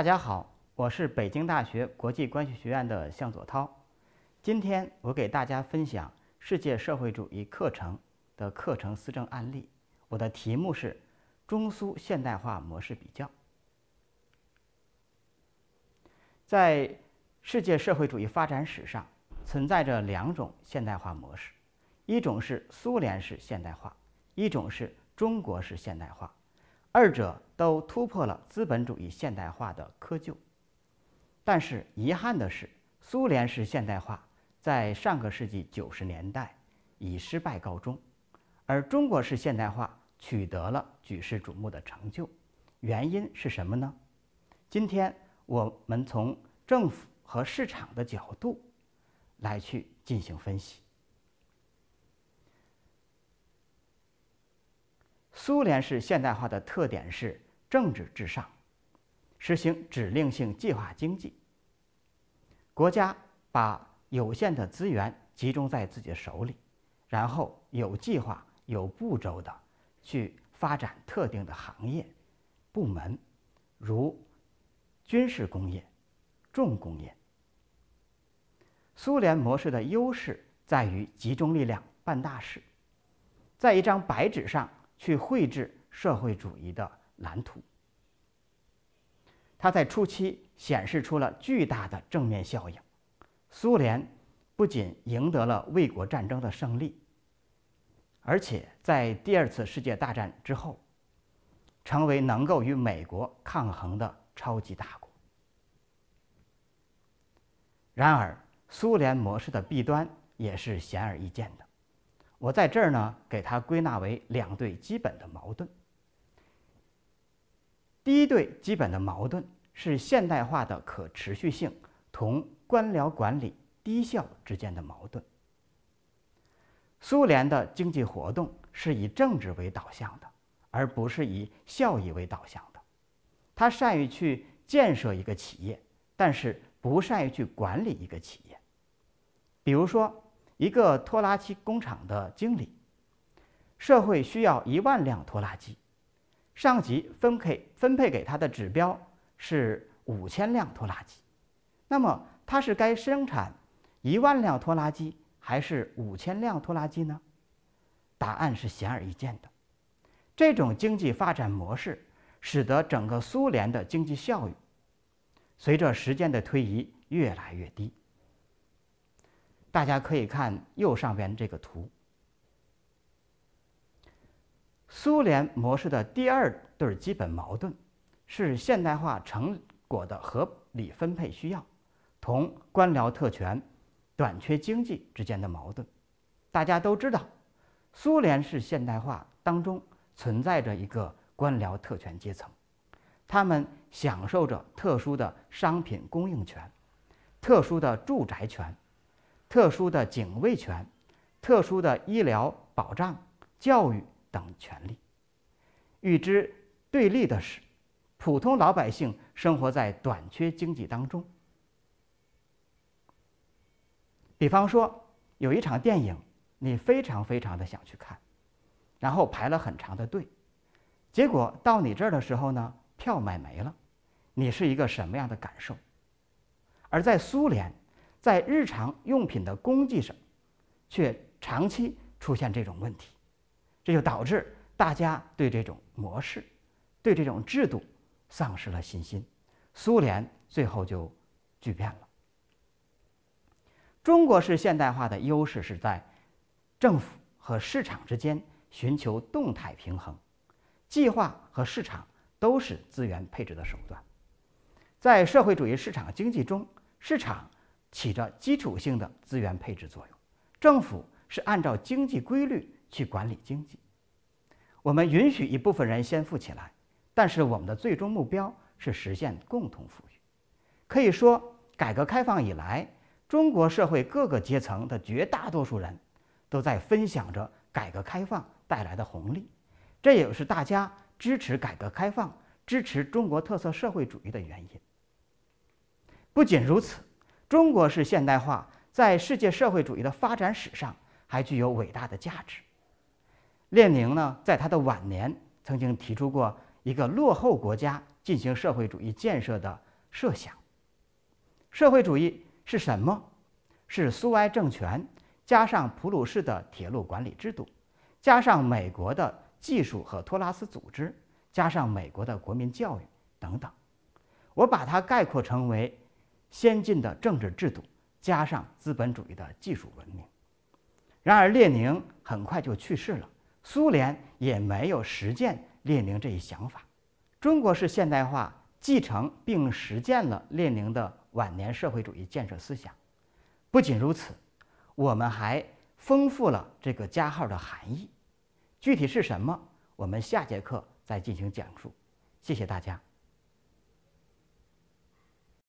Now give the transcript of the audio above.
大家好，我是北京大学国际关系学院的向佐涛。今天我给大家分享世界社会主义课程的课程思政案例。我的题目是中苏现代化模式比较。在世界社会主义发展史上，存在着两种现代化模式：一种是苏联式现代化，一种是中国式现代化。二者都突破了资本主义现代化的窠臼，但是遗憾的是，苏联式现代化在上个世纪九十年代以失败告终，而中国式现代化取得了举世瞩目的成就，原因是什么呢？今天我们从政府和市场的角度来去进行分析。苏联式现代化的特点是政治至上，实行指令性计划经济。国家把有限的资源集中在自己的手里，然后有计划、有步骤的去发展特定的行业、部门，如军事工业、重工业。苏联模式的优势在于集中力量办大事，在一张白纸上。去绘制社会主义的蓝图，它在初期显示出了巨大的正面效应。苏联不仅赢得了卫国战争的胜利，而且在第二次世界大战之后，成为能够与美国抗衡的超级大国。然而，苏联模式的弊端也是显而易见的。我在这儿呢，给它归纳为两对基本的矛盾。第一对基本的矛盾是现代化的可持续性同官僚管理低效之间的矛盾。苏联的经济活动是以政治为导向的，而不是以效益为导向的。他善于去建设一个企业，但是不善于去管理一个企业。比如说。一个拖拉机工厂的经理，社会需要一万辆拖拉机，上级分配分配给他的指标是五千辆拖拉机，那么他是该生产一万辆拖拉机还是五千辆拖拉机呢？答案是显而易见的。这种经济发展模式使得整个苏联的经济效益，随着时间的推移越来越低。大家可以看右上边这个图，苏联模式的第二对基本矛盾，是现代化成果的合理分配需要，同官僚特权、短缺经济之间的矛盾。大家都知道，苏联是现代化当中存在着一个官僚特权阶层，他们享受着特殊的商品供应权、特殊的住宅权。特殊的警卫权、特殊的医疗保障、教育等权利。与之对立的是，普通老百姓生活在短缺经济当中。比方说，有一场电影，你非常非常的想去看，然后排了很长的队，结果到你这儿的时候呢，票买没了，你是一个什么样的感受？而在苏联。在日常用品的供给上，却长期出现这种问题，这就导致大家对这种模式、对这种制度丧失了信心。苏联最后就巨变了。中国式现代化的优势是在政府和市场之间寻求动态平衡，计划和市场都是资源配置的手段，在社会主义市场经济中，市场。起着基础性的资源配置作用，政府是按照经济规律去管理经济。我们允许一部分人先富起来，但是我们的最终目标是实现共同富裕。可以说，改革开放以来，中国社会各个阶层的绝大多数人都在分享着改革开放带来的红利，这也是大家支持改革开放、支持中国特色社会主义的原因。不仅如此。中国式现代化在世界社会主义的发展史上还具有伟大的价值。列宁呢，在他的晚年曾经提出过一个落后国家进行社会主义建设的设想。社会主义是什么？是苏维政权加上普鲁士的铁路管理制度，加上美国的技术和托拉斯组织，加上美国的国民教育等等。我把它概括成为。先进的政治制度加上资本主义的技术文明，然而列宁很快就去世了，苏联也没有实践列宁这一想法。中国式现代化继承并实践了列宁的晚年社会主义建设思想。不仅如此，我们还丰富了这个加号的含义。具体是什么？我们下节课再进行讲述。谢谢大家。